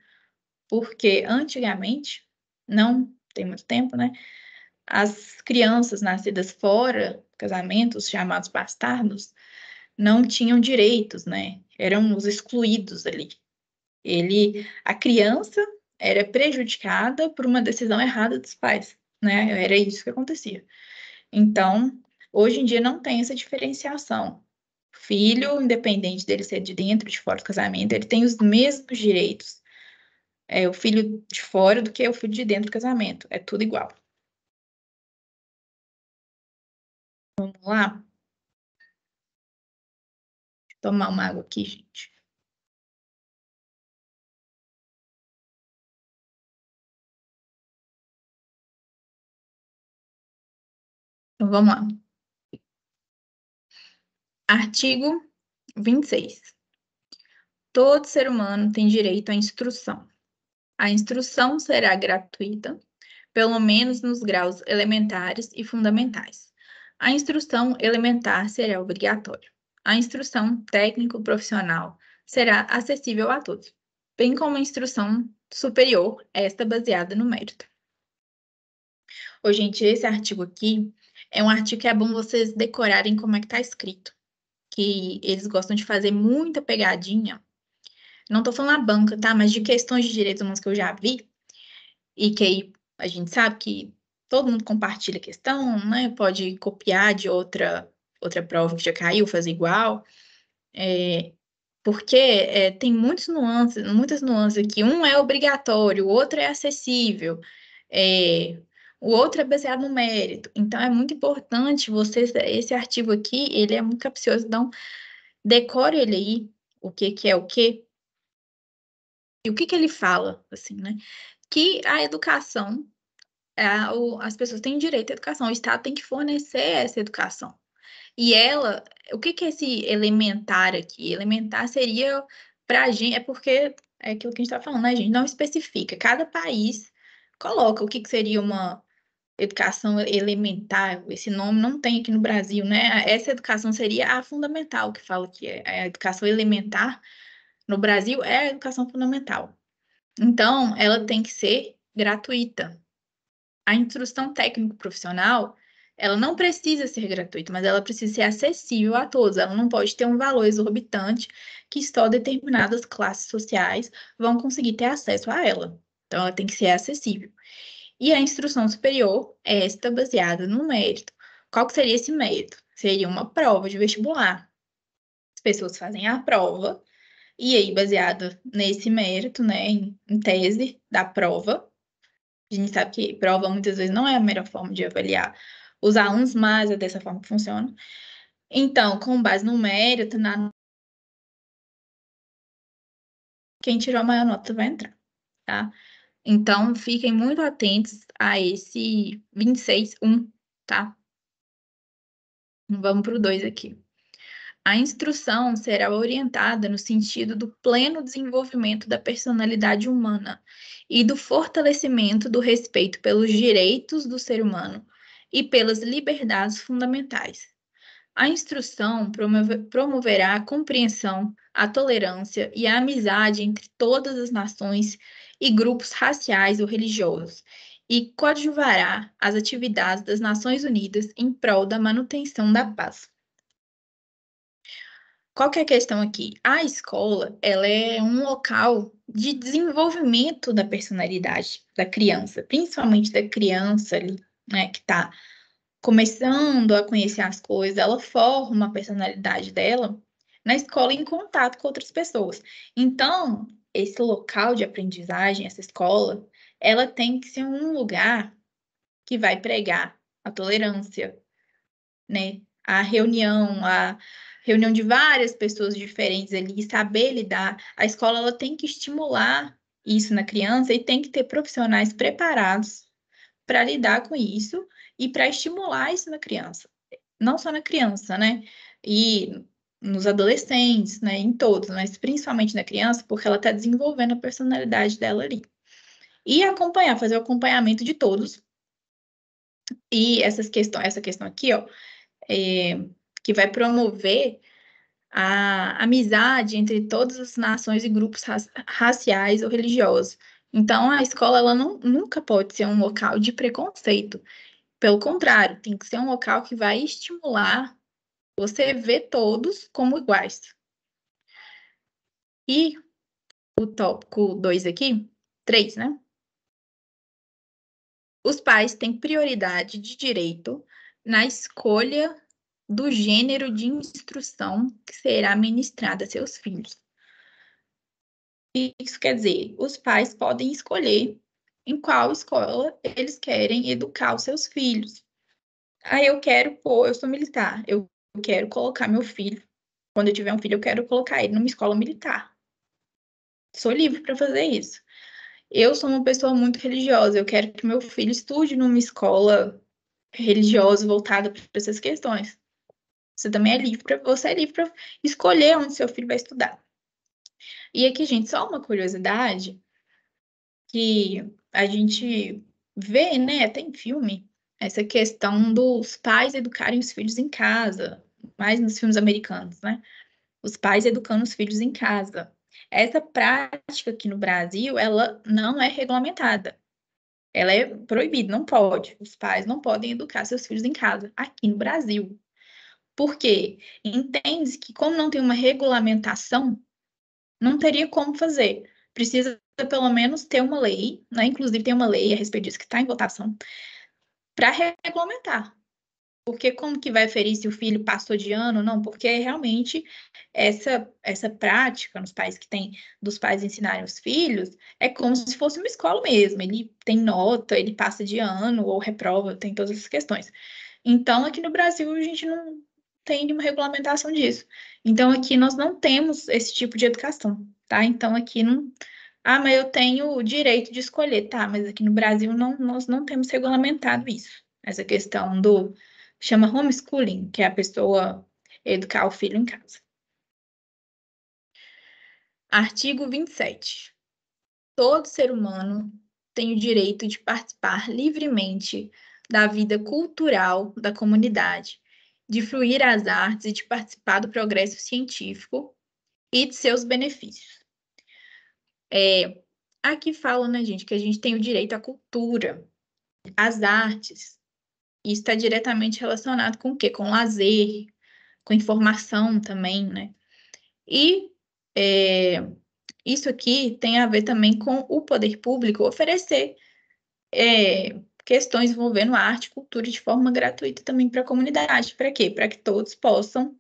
Porque antigamente não tem muito tempo, né? As crianças nascidas fora casamentos, chamados bastardos, não tinham direitos, né? Eram os excluídos ali. Ele, a criança era prejudicada por uma decisão errada dos pais, né? Era isso que acontecia. Então, hoje em dia não tem essa diferenciação. Filho, independente dele ser de dentro, de fora do casamento, ele tem os mesmos direitos é, o filho de fora do que é o filho de dentro do casamento. É tudo igual. Vamos lá? Deixa eu tomar uma água aqui, gente. Então, vamos lá. Artigo 26. Todo ser humano tem direito à instrução, a instrução será gratuita, pelo menos nos graus elementares e fundamentais. A instrução elementar será obrigatória. A instrução técnico-profissional será acessível a todos, bem como a instrução superior, esta baseada no mérito. Ô, gente, esse artigo aqui é um artigo que é bom vocês decorarem como é que está escrito, que eles gostam de fazer muita pegadinha não estou falando a banca, tá? Mas de questões de direitos humanos que eu já vi, e que aí a gente sabe que todo mundo compartilha a questão, né? Pode copiar de outra, outra prova que já caiu, fazer igual. É, porque é, tem muitos nuances, muitas nuances aqui. Um é obrigatório, o outro é acessível, é, o outro é baseado no mérito. Então, é muito importante você, esse artigo aqui, ele é muito capcioso, então decore ele aí, o que, que é o quê? E o que, que ele fala, assim, né? Que a educação, a, é, o, as pessoas têm direito à educação, o Estado tem que fornecer essa educação. E ela, o que, que é esse elementar aqui? Elementar seria para a gente, é porque é aquilo que a gente está falando, né, a gente não especifica. Cada país coloca o que, que seria uma educação elementar, esse nome não tem aqui no Brasil, né? Essa educação seria a fundamental, que fala que é, é a educação elementar no Brasil é a educação fundamental. Então, ela tem que ser gratuita. A instrução técnico-profissional, ela não precisa ser gratuita, mas ela precisa ser acessível a todos. Ela não pode ter um valor exorbitante que só determinadas classes sociais vão conseguir ter acesso a ela. Então, ela tem que ser acessível. E a instrução superior, é esta baseada no mérito. Qual que seria esse mérito? Seria uma prova de vestibular. As pessoas fazem a prova e aí, baseado nesse mérito, né, em tese da prova, a gente sabe que prova muitas vezes não é a melhor forma de avaliar os alunos, mas é dessa forma que funciona. Então, com base no mérito, na quem tirou a maior nota vai entrar, tá? Então, fiquem muito atentos a esse 26.1, tá? Vamos para o 2 aqui. A instrução será orientada no sentido do pleno desenvolvimento da personalidade humana e do fortalecimento do respeito pelos direitos do ser humano e pelas liberdades fundamentais. A instrução promoverá a compreensão, a tolerância e a amizade entre todas as nações e grupos raciais ou religiosos e coadjuvará as atividades das Nações Unidas em prol da manutenção da paz. Qual que é a questão aqui? A escola, ela é um local de desenvolvimento da personalidade da criança, principalmente da criança ali, né, que está começando a conhecer as coisas, ela forma a personalidade dela na escola em contato com outras pessoas. Então, esse local de aprendizagem, essa escola, ela tem que ser um lugar que vai pregar a tolerância, né? A reunião, a, reunião de várias pessoas diferentes ali, saber lidar. A escola ela tem que estimular isso na criança e tem que ter profissionais preparados para lidar com isso e para estimular isso na criança. Não só na criança, né? E nos adolescentes, né? Em todos, mas principalmente na criança, porque ela está desenvolvendo a personalidade dela ali. E acompanhar, fazer o acompanhamento de todos. E essas questões, essa questão aqui, ó, é, que vai promover a amizade entre todas as nações e grupos raciais ou religiosos. Então, a escola ela não, nunca pode ser um local de preconceito. Pelo contrário, tem que ser um local que vai estimular você ver todos como iguais. E o tópico 2 aqui, 3, né? Os pais têm prioridade de direito na escolha do gênero de instrução que será ministrada a seus filhos. Isso quer dizer, os pais podem escolher em qual escola eles querem educar os seus filhos. Aí ah, eu quero, pô, eu sou militar, eu quero colocar meu filho, quando eu tiver um filho, eu quero colocar ele numa escola militar. Sou livre para fazer isso. Eu sou uma pessoa muito religiosa, eu quero que meu filho estude numa escola religiosa voltada para essas questões. Você também é livre para você é livre para escolher onde seu filho vai estudar. E aqui, gente, só uma curiosidade que a gente vê, né, até em filme, essa questão dos pais educarem os filhos em casa, mais nos filmes americanos, né? Os pais educando os filhos em casa. Essa prática aqui no Brasil, ela não é regulamentada. Ela é proibida, não pode. Os pais não podem educar seus filhos em casa aqui no Brasil, porque entende que, como não tem uma regulamentação, não teria como fazer. Precisa, pelo menos, ter uma lei, né? inclusive tem uma lei a respeito disso que está em votação, para regulamentar. Porque como que vai ferir se o filho passou de ano? Não, porque realmente essa, essa prática nos pais que tem, dos pais ensinarem os filhos, é como se fosse uma escola mesmo. Ele tem nota, ele passa de ano ou reprova, tem todas essas questões. Então, aqui no Brasil, a gente não, tem uma regulamentação disso. Então, aqui nós não temos esse tipo de educação, tá? Então, aqui não. Ah, mas eu tenho o direito de escolher, tá? Mas aqui no Brasil não, nós não temos regulamentado isso. Essa questão do. chama homeschooling, que é a pessoa educar o filho em casa. Artigo 27. Todo ser humano tem o direito de participar livremente da vida cultural da comunidade, de fluir às artes e de participar do progresso científico e de seus benefícios. É, aqui fala, né, gente, que a gente tem o direito à cultura, às artes, e está diretamente relacionado com o quê? Com lazer, com informação também, né? E é, isso aqui tem a ver também com o poder público oferecer é, questões envolvendo arte e cultura de forma gratuita também para a comunidade. Para quê? Para que todos possam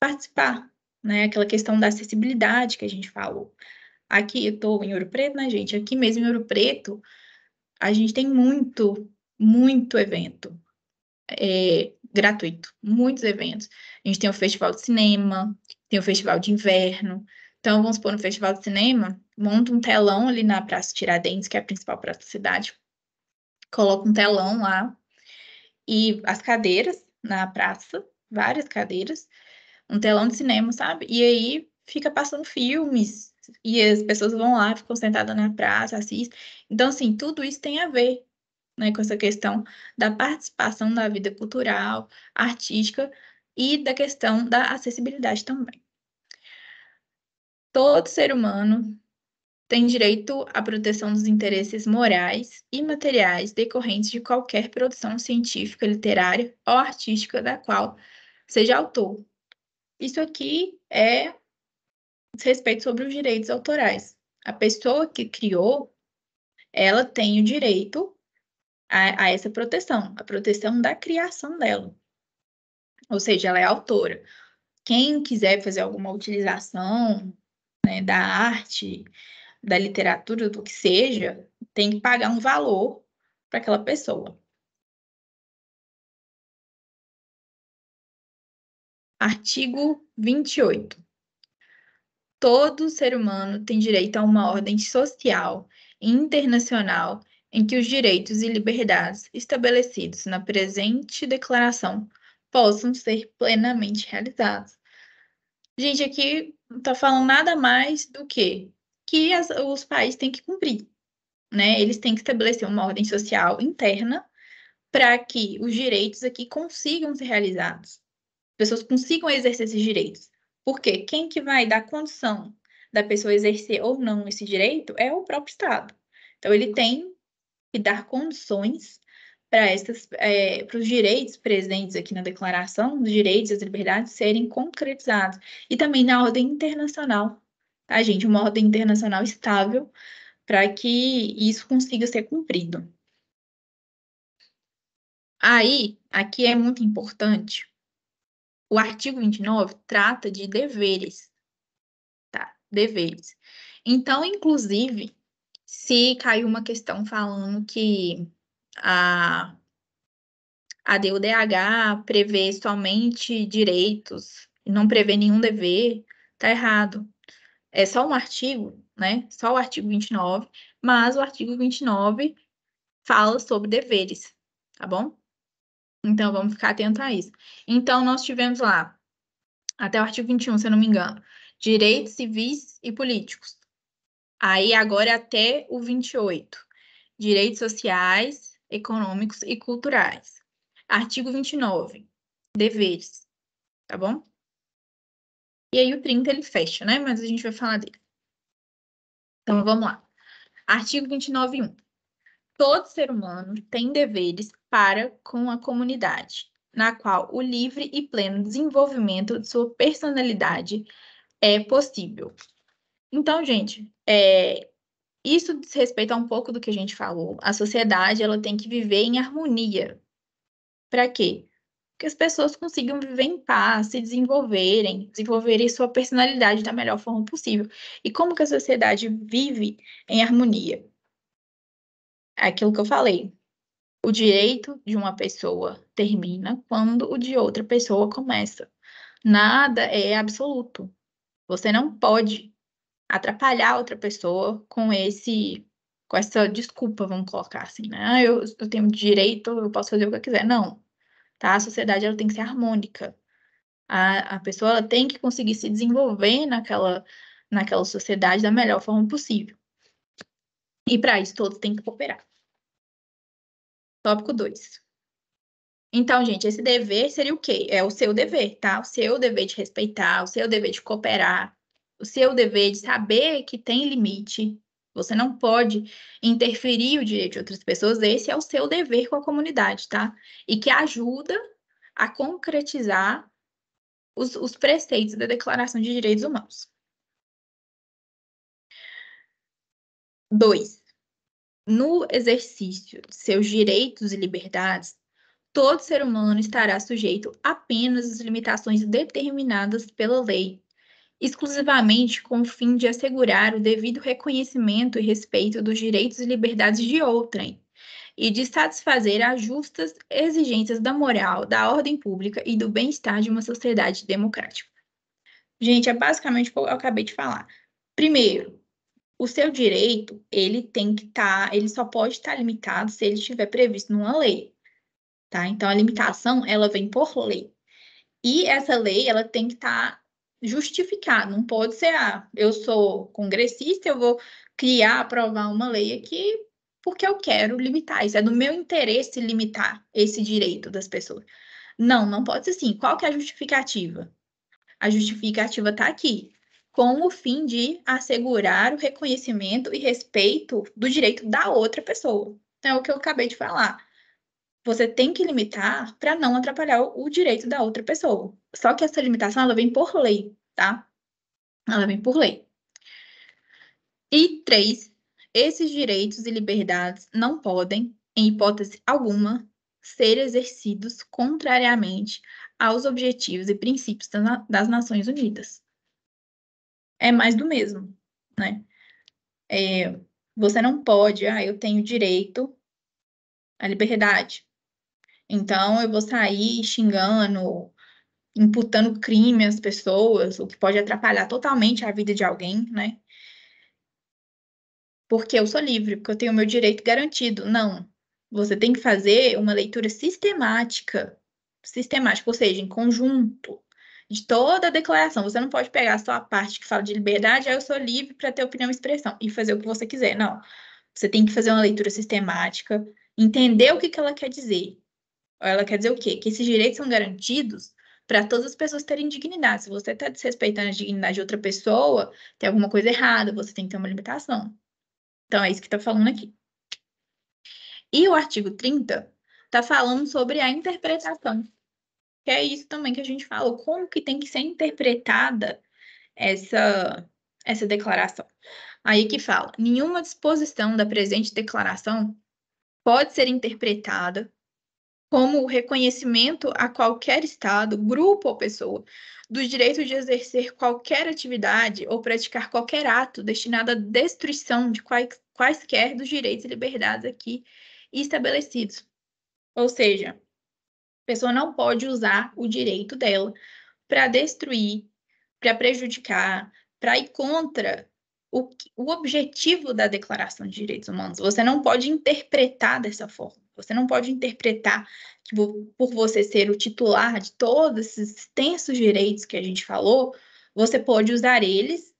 participar, né? Aquela questão da acessibilidade que a gente falou. Aqui, eu estou em Ouro Preto, né, gente? Aqui mesmo em Ouro Preto, a gente tem muito, muito evento é, gratuito, muitos eventos. A gente tem o Festival de Cinema, tem o Festival de Inverno. Então, vamos supor, no Festival de Cinema, monta um telão ali na Praça Tiradentes, que é a principal praça da cidade, coloca um telão lá e as cadeiras na praça, várias cadeiras, um telão de cinema, sabe? E aí fica passando filmes e as pessoas vão lá, ficam sentadas na praça, assistem. Então, assim, tudo isso tem a ver né, com essa questão da participação da vida cultural, artística e da questão da acessibilidade também. Todo ser humano tem direito à proteção dos interesses morais e materiais decorrentes de qualquer produção científica, literária ou artística da qual seja autor. Isso aqui é respeito sobre os direitos autorais. A pessoa que criou, ela tem o direito a, a essa proteção, a proteção da criação dela. Ou seja, ela é autora. Quem quiser fazer alguma utilização né, da arte, da literatura, do que seja, tem que pagar um valor para aquela pessoa. Artigo 28. Todo ser humano tem direito a uma ordem social e internacional em que os direitos e liberdades estabelecidos na presente declaração possam ser plenamente realizados. Gente, aqui não está falando nada mais do que que as, os pais têm que cumprir. Né? Eles têm que estabelecer uma ordem social interna para que os direitos aqui consigam ser realizados. pessoas consigam exercer esses direitos. Porque quem que vai dar condição da pessoa exercer ou não esse direito é o próprio Estado. Então, ele tem que dar condições para é, os direitos presentes aqui na declaração, os direitos e as liberdades serem concretizados. E também na ordem internacional, tá, gente? Uma ordem internacional estável para que isso consiga ser cumprido. Aí, aqui é muito importante, o artigo 29 trata de deveres, tá? Deveres. Então, inclusive, se caiu uma questão falando que a, a DUDH prevê somente direitos, não prevê nenhum dever, tá errado é só um artigo, né? Só o artigo 29, mas o artigo 29 fala sobre deveres, tá bom? Então, vamos ficar atento a isso. Então, nós tivemos lá, até o artigo 21, se eu não me engano, direitos civis e políticos. Aí, agora, é até o 28, direitos sociais, econômicos e culturais. Artigo 29, deveres, tá bom? E aí o 30 ele fecha, né? Mas a gente vai falar dele. Então vamos lá. Artigo 29.1. Todo ser humano tem deveres para com a comunidade, na qual o livre e pleno desenvolvimento de sua personalidade é possível. Então, gente, é, isso diz respeito a um pouco do que a gente falou. A sociedade ela tem que viver em harmonia. Para quê? que as pessoas consigam viver em paz, se desenvolverem, desenvolverem sua personalidade da melhor forma possível. E como que a sociedade vive em harmonia? É aquilo que eu falei. O direito de uma pessoa termina quando o de outra pessoa começa. Nada é absoluto. Você não pode atrapalhar outra pessoa com esse com essa desculpa, vamos colocar assim, né? Ah, eu, eu tenho direito, eu posso fazer o que eu quiser. Não, tá? A sociedade ela tem que ser harmônica. A, a pessoa ela tem que conseguir se desenvolver naquela, naquela sociedade da melhor forma possível. E para isso, todos têm que cooperar. Tópico 2. Então, gente, esse dever seria o quê? É o seu dever, tá? O seu dever de respeitar, o seu dever de cooperar, o seu dever de saber que tem limite, você não pode interferir o direito de outras pessoas, esse é o seu dever com a comunidade, tá? E que ajuda a concretizar os, os preceitos da Declaração de Direitos Humanos. Dois, no exercício de seus direitos e liberdades, todo ser humano estará sujeito apenas às limitações determinadas pela lei exclusivamente com o fim de assegurar o devido reconhecimento e respeito dos direitos e liberdades de outrem, e de satisfazer as justas exigências da moral, da ordem pública e do bem-estar de uma sociedade democrática. Gente, é basicamente o que eu acabei de falar. Primeiro, o seu direito, ele tem que estar, tá, ele só pode estar tá limitado se ele estiver previsto numa lei, tá? Então a limitação, ela vem por lei. E essa lei, ela tem que estar tá justificar, não pode ser, ah, eu sou congressista, eu vou criar, aprovar uma lei aqui porque eu quero limitar isso, é do meu interesse limitar esse direito das pessoas. Não, não pode ser assim. Qual que é a justificativa? A justificativa está aqui, com o fim de assegurar o reconhecimento e respeito do direito da outra pessoa. Então, é o que eu acabei de falar você tem que limitar para não atrapalhar o direito da outra pessoa. Só que essa limitação ela vem por lei, tá? Ela vem por lei. E três, esses direitos e liberdades não podem, em hipótese alguma, ser exercidos contrariamente aos objetivos e princípios das Nações Unidas. É mais do mesmo, né? É, você não pode, ah, eu tenho direito à liberdade, então, eu vou sair xingando, imputando crime às pessoas, o que pode atrapalhar totalmente a vida de alguém, né? Porque eu sou livre, porque eu tenho o meu direito garantido. Não. Você tem que fazer uma leitura sistemática, sistemática, ou seja, em conjunto, de toda a declaração. Você não pode pegar só a parte que fala de liberdade, aí ah, eu sou livre para ter opinião e expressão e fazer o que você quiser. Não. Você tem que fazer uma leitura sistemática, entender o que, que ela quer dizer, ela quer dizer o quê? Que esses direitos são garantidos para todas as pessoas terem dignidade. Se você está desrespeitando a dignidade de outra pessoa, tem alguma coisa errada, você tem que ter uma limitação. Então, é isso que está falando aqui. E o artigo 30 está falando sobre a interpretação, que é isso também que a gente falou, como que tem que ser interpretada essa, essa declaração. Aí que fala, nenhuma disposição da presente declaração pode ser interpretada como o reconhecimento a qualquer Estado, grupo ou pessoa do direito de exercer qualquer atividade ou praticar qualquer ato destinado à destruição de quaisquer dos direitos e liberdades aqui estabelecidos. Ou seja, a pessoa não pode usar o direito dela para destruir, para prejudicar, para ir contra o, o objetivo da Declaração de Direitos Humanos. Você não pode interpretar dessa forma. Você não pode interpretar que tipo, por você ser o titular de todos esses extensos direitos que a gente falou, você pode usar eles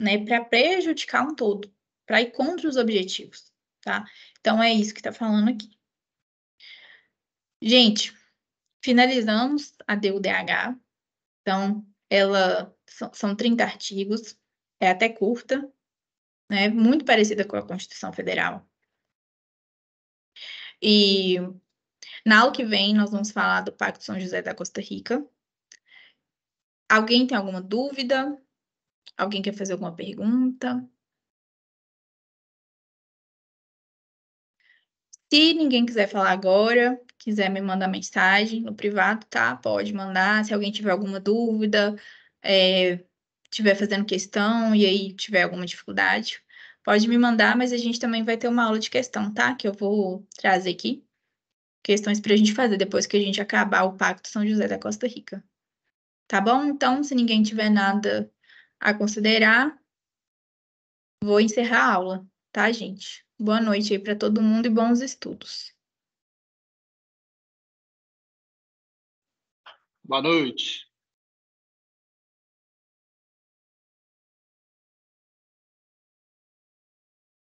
né, para prejudicar um todo, para ir contra os objetivos, tá? Então é isso que está falando aqui. Gente, finalizamos a DUDH. Então, ela são 30 artigos, é até curta, né? Muito parecida com a Constituição Federal. E na aula que vem nós vamos falar do Pacto São José da Costa Rica. Alguém tem alguma dúvida? Alguém quer fazer alguma pergunta? Se ninguém quiser falar agora, quiser me mandar mensagem no privado, tá? Pode mandar. Se alguém tiver alguma dúvida, é, tiver fazendo questão e aí tiver alguma dificuldade, Pode me mandar, mas a gente também vai ter uma aula de questão, tá? Que eu vou trazer aqui. Questões para a gente fazer depois que a gente acabar o Pacto São José da Costa Rica. Tá bom? Então, se ninguém tiver nada a considerar, vou encerrar a aula, tá, gente? Boa noite aí para todo mundo e bons estudos. Boa noite.